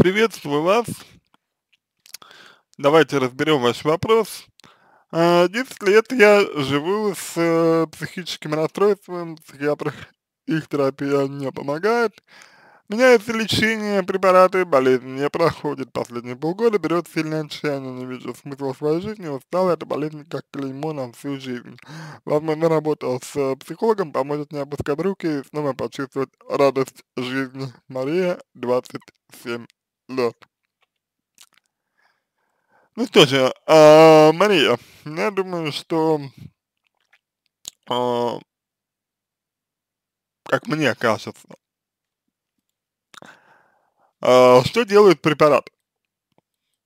Приветствую вас. Давайте разберем ваш вопрос. 10 а, лет я живу с э, психическим расстройством, психиатрах их терапия не помогает. Меняется лечение, препараты, болезнь не проходит. Последние полгода берет сильное отчаяние, не вижу смысла своей жизни, устала эта болезнь как клеймо на всю жизнь. Возможно, работал с э, психологом поможет мне опускать руки и снова почувствовать радость жизни. Мария, 27 да. Ну что же, а, Мария, я думаю, что, а, как мне кажется, а, что делают препараты?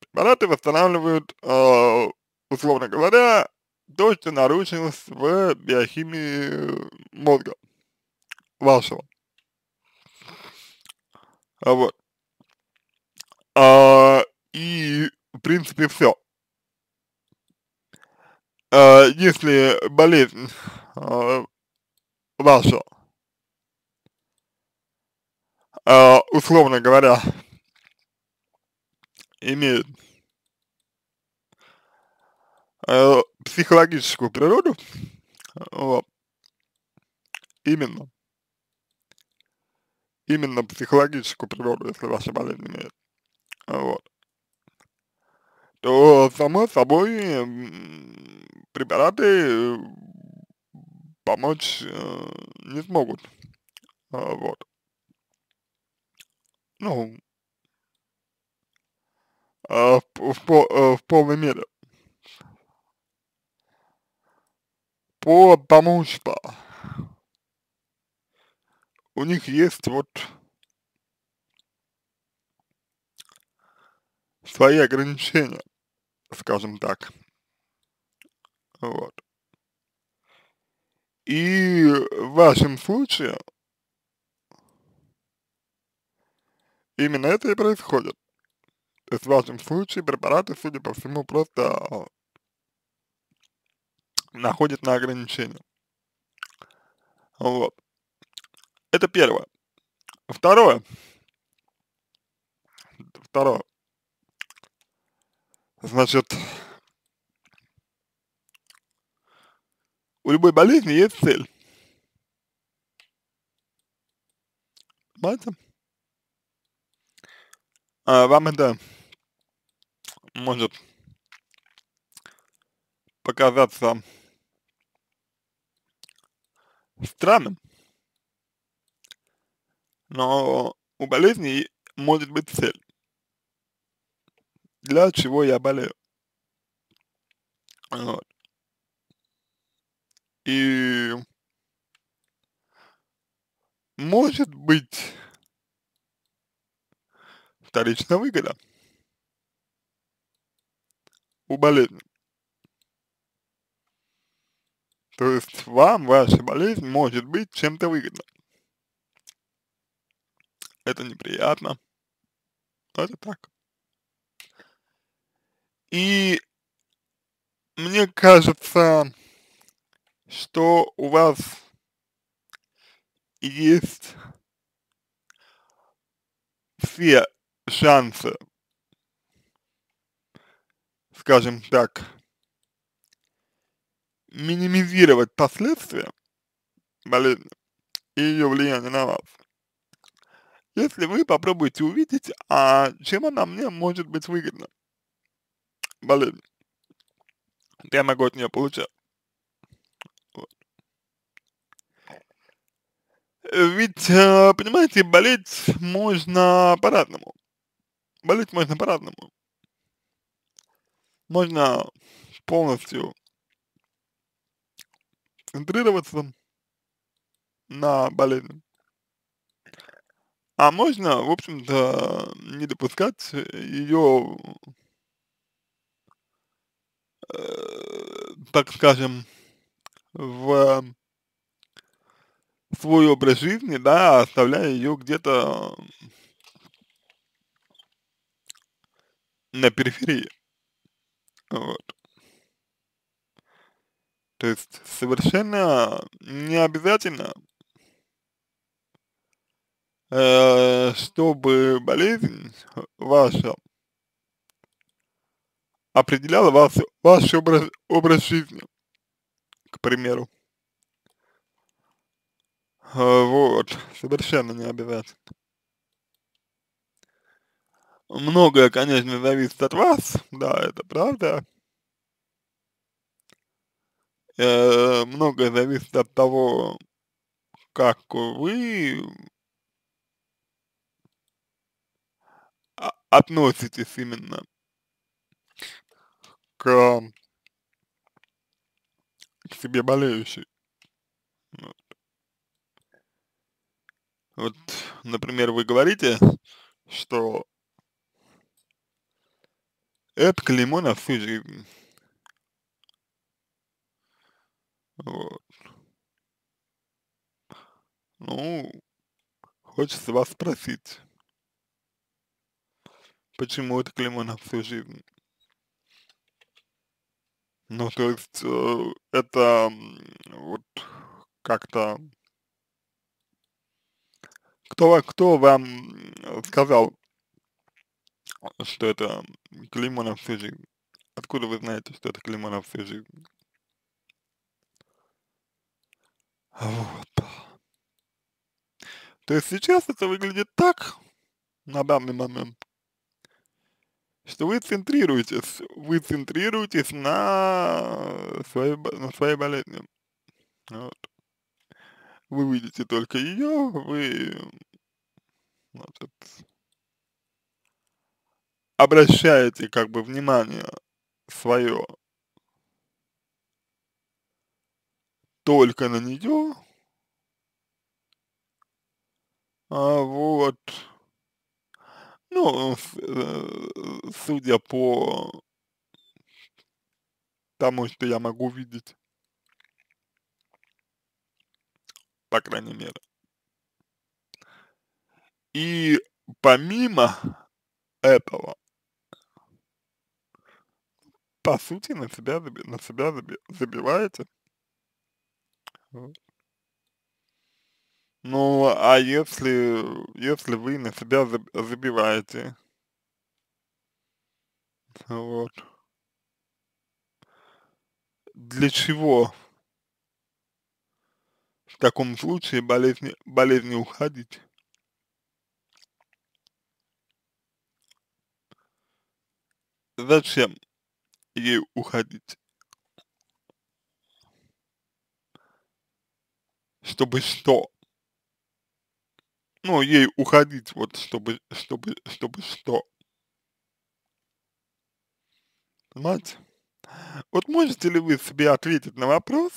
Препараты восстанавливают, а, условно говоря, то, что нарушилось в биохимии мозга вашего. А Вот. А, и, в принципе, все. А, если болезнь а, ваша, а, условно говоря, имеет э, психологическую природу, вот, именно, именно психологическую природу, если ваша болезнь имеет, вот, то, само собой, препараты э, помочь э, не смогут. А, вот. Ну, а, в, в, в, э, в полной мере. Потому что у них есть вот свои ограничения, скажем так. Вот. И в вашем случае именно это и происходит. То есть в вашем случае препараты, судя по всему, просто находят на ограничения. Вот. Это первое. Второе. Второе. Значит, у любой болезни есть цель. Понимаете? А вам это может показаться странным, но у болезни может быть цель для чего я болею. Вот. И может быть вторичная выгода у болезни. То есть вам ваша болезнь может быть чем-то выгодна. Это неприятно. Это так. И мне кажется, что у вас есть все шансы, скажем так, минимизировать последствия болезни и ее влияние на вас. Если вы попробуете увидеть, а чем она мне может быть выгодна болезнь. Я могу от нее получать. Вот. Ведь, э, понимаете, болеть можно по-разному. Болеть можно по-разному. Можно полностью концентрироваться на болезни. А можно, в общем-то, не допускать ее Э, так скажем, в свой образ жизни, да, оставляя ее где-то на периферии. Вот. То есть совершенно не обязательно, э, чтобы болезнь ваша определяло вас, ваш образ, образ жизни, к примеру. А, вот, совершенно не обязательно. Многое, конечно, зависит от вас, да, это правда. Э, многое зависит от того, как вы а, относитесь именно э, к себе болеющий. Вот. вот, например, вы говорите, что это клеймо на всю жизнь. Вот. Ну, хочется вас спросить, почему это клеймо на всю жизнь? Ну, то есть э, это вот как-то... Кто, кто вам э, сказал, что это клеймо на всю жизнь? Откуда вы знаете, что это клеймо на всю жизнь? Вот. То есть сейчас это выглядит так, на данный момент, что вы центрируетесь, вы центрируетесь на своей, на своей болезни. Вот. Вы видите только ее, вы значит, обращаете как бы внимание свое только на нее, а вот ну, э, э, судя по тому, что я могу видеть, по крайней мере. И помимо этого, по сути, на себя, на себя забиваете. Вот. Ну, а если, если вы на себя забиваете, вот, для чего в таком случае болезни, болезни уходить? Зачем ей уходить? Чтобы что? ну, ей уходить, вот, чтобы, чтобы, чтобы что. Понимаете? Вот можете ли вы себе ответить на вопрос,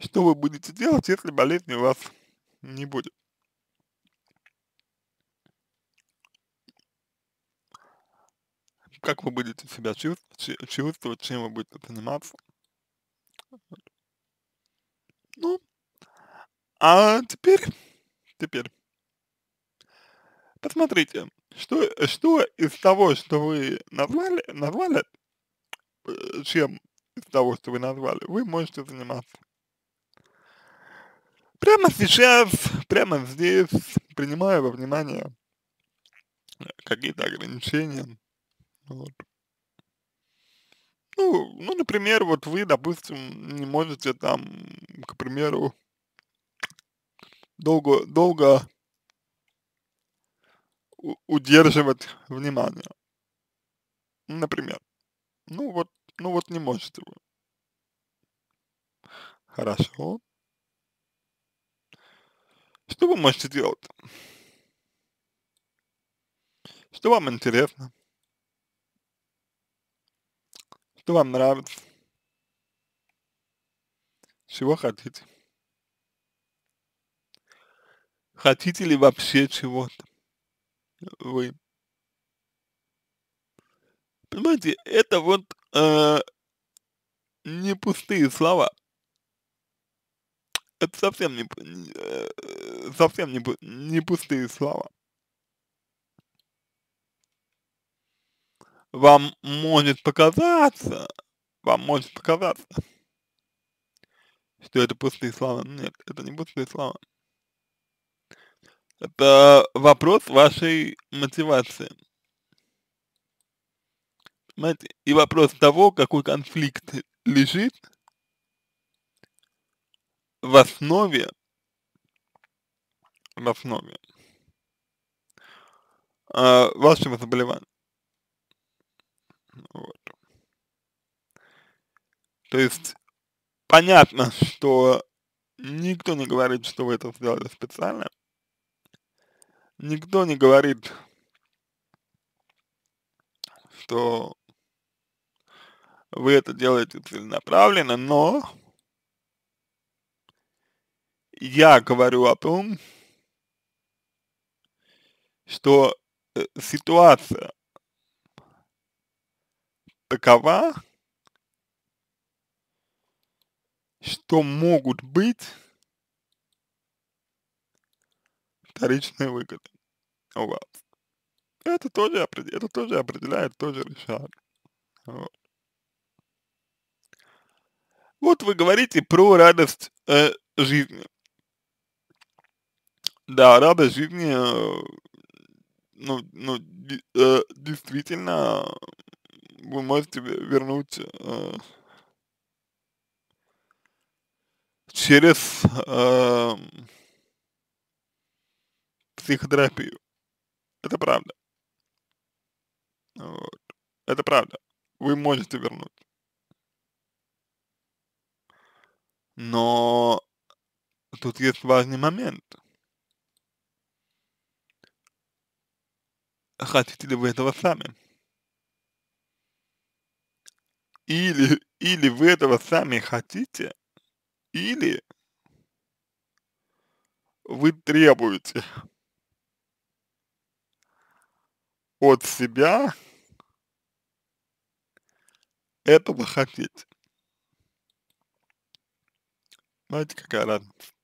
что вы будете делать, если болезни у вас не будет? Как вы будете себя чувствовать, чувствовать чем вы будете заниматься? Ну, а теперь, теперь, посмотрите, что, что из того, что вы назвали, назвали, э, чем из того, что вы назвали, вы можете заниматься. Прямо сейчас, прямо здесь, принимая во внимание какие-то ограничения, вот. Ну, ну, например, вот вы, допустим, не можете там, к примеру, долго, долго удерживать внимание. Например. Ну вот, ну вот не можете вы. Хорошо. Что вы можете делать? Что вам интересно? Что вам нравится? Чего хотите? Хотите ли вообще чего-то? Вы. Понимаете, это вот э, не пустые слова. Это совсем не, э, совсем не, не пустые слова. Вам может показаться, вам может показаться, что это пустые слова. Нет, это не пустые слова. Это вопрос вашей мотивации. Понимаете? И вопрос того, какой конфликт лежит в основе, в основе э, вашего заболевания. Вот. То есть понятно, что никто не говорит, что вы это сделали специально никто не говорит, что вы это делаете целенаправленно, но я говорю о том, что э, ситуация такова, что могут быть вторичные выгоды. Вот. Это тоже, это тоже определяет, тоже решает. Вот. вот вы говорите про радость э, жизни. Да, радость жизни, э, ну, ну э, действительно, вы можете вернуть э, через э, психотерапию. Это правда. Вот. Это правда. Вы можете вернуть. Но тут есть важный момент. Хотите ли вы этого сами? Или, или вы этого сами хотите, или вы требуете от себя этого хотеть. Знаете, ну, какая разница?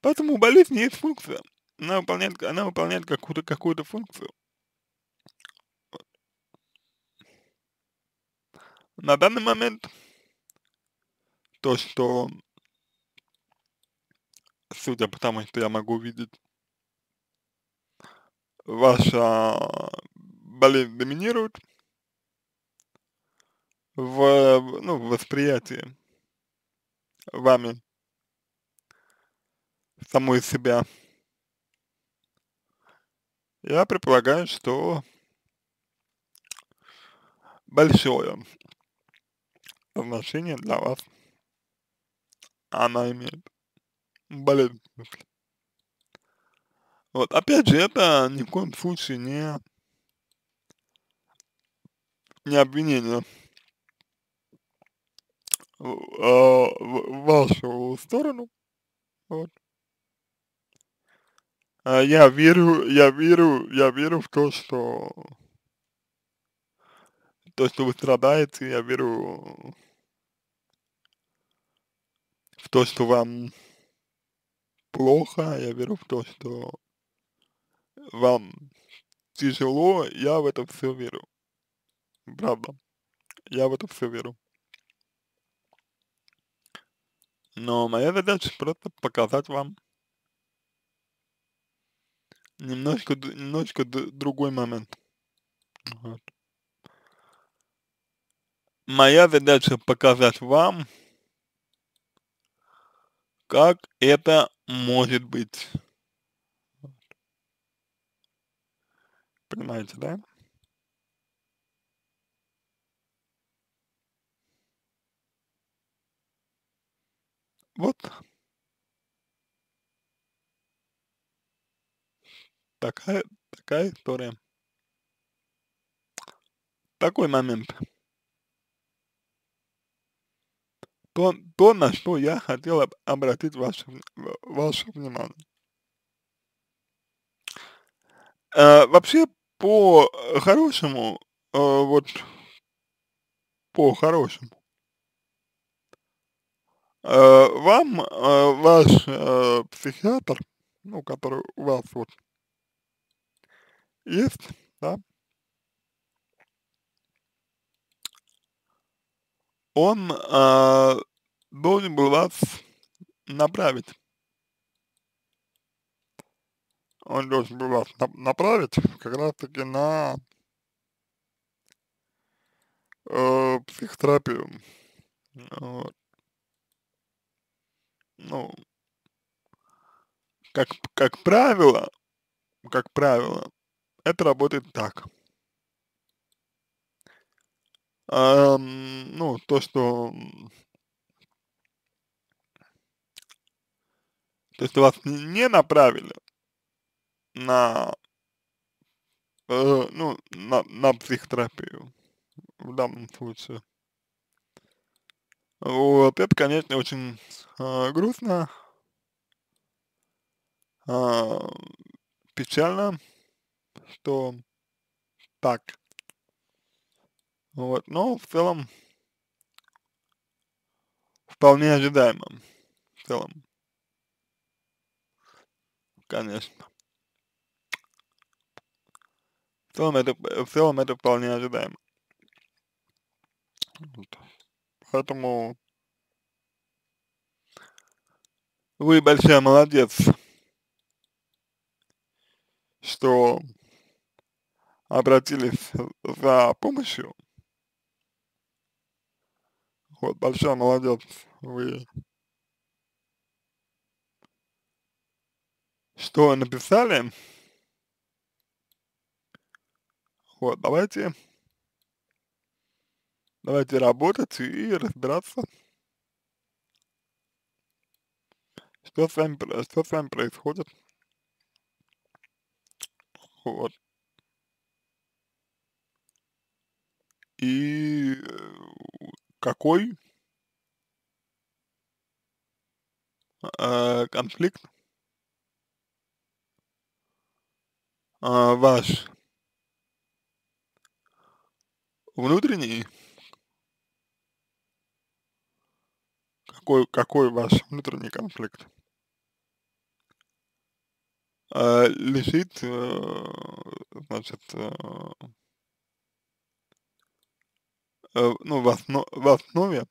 Поэтому у болезни есть функция. Она выполняет, она выполняет какую-то какую, какую -то функцию. На данный момент то, что судя по тому, что я могу видеть, ваша болезнь доминирует в, ну, в восприятии вами самой себя. Я предполагаю, что большое значение для вас она имеет. Блин. Вот, опять же, это ни в коем случае не, не обвинение в а, вашу сторону. Вот. А я верю, я верю, я верю в то, что то, что вы страдаете, я верю в то, что вам плохо, я верю в то, что вам тяжело, я в это все верю. Правда. Я в это все верю. Но моя задача просто показать вам немножко, немножко другой момент. Вот. Моя задача показать вам как это может быть? Понимаете, да? Вот. Такая, такая история. Такой момент. то, то, на что я хотел обратить ваше, ваше внимание. Э, вообще, по-хорошему, э, э, вот, по-хорошему, э, вам э, ваш э, психиатр, ну, который у вас вот есть, да, он должен был вас направить. Он должен был вас направить как раз таки на э, психотерапию. Вот. Ну, как, как правило, как правило, это работает так. Эм, ну, то, что То есть вас не направили на, э, ну, на, на психотерапию в данном случае. Вот, это, конечно, очень э, грустно, э, печально, что так. Вот, но в целом вполне ожидаемо. В целом конечно. В целом это, в целом это вполне ожидаемо. Вот. Поэтому вы большой молодец, что обратились за помощью. Вот, большой молодец, вы что написали. Вот, давайте, давайте работать и разбираться, что с вами, что с вами происходит. Вот. И э, какой э, конфликт а, ваш внутренний, какой, какой ваш внутренний конфликт а, лишит, э, значит, э, э, ну, в, основ, в основе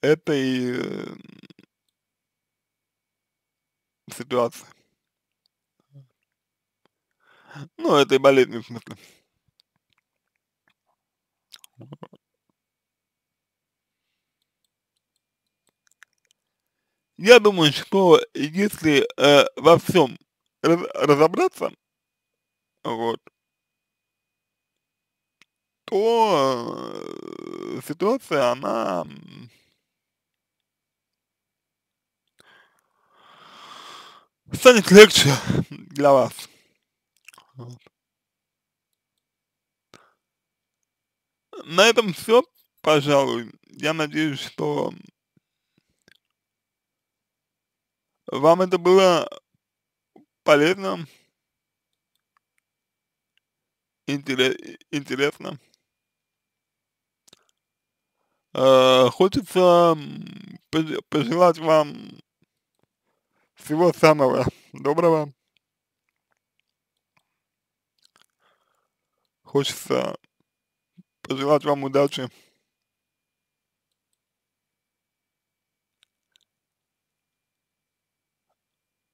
этой ситуации. Ну, это и болезнь, в смысле. Я думаю, что если э, во всем раз разобраться, вот, то э, ситуация, она станет легче для вас. На этом все, пожалуй. Я надеюсь, что вам это было полезно, интересно. Э, хочется пожелать вам всего самого доброго. хочется пожелать вам удачи.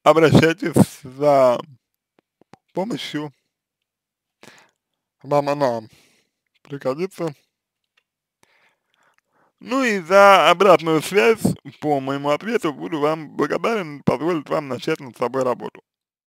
Обращайтесь за помощью. Вам она пригодится. Ну и за обратную связь по моему ответу буду вам благодарен, позволит вам начать над собой работу.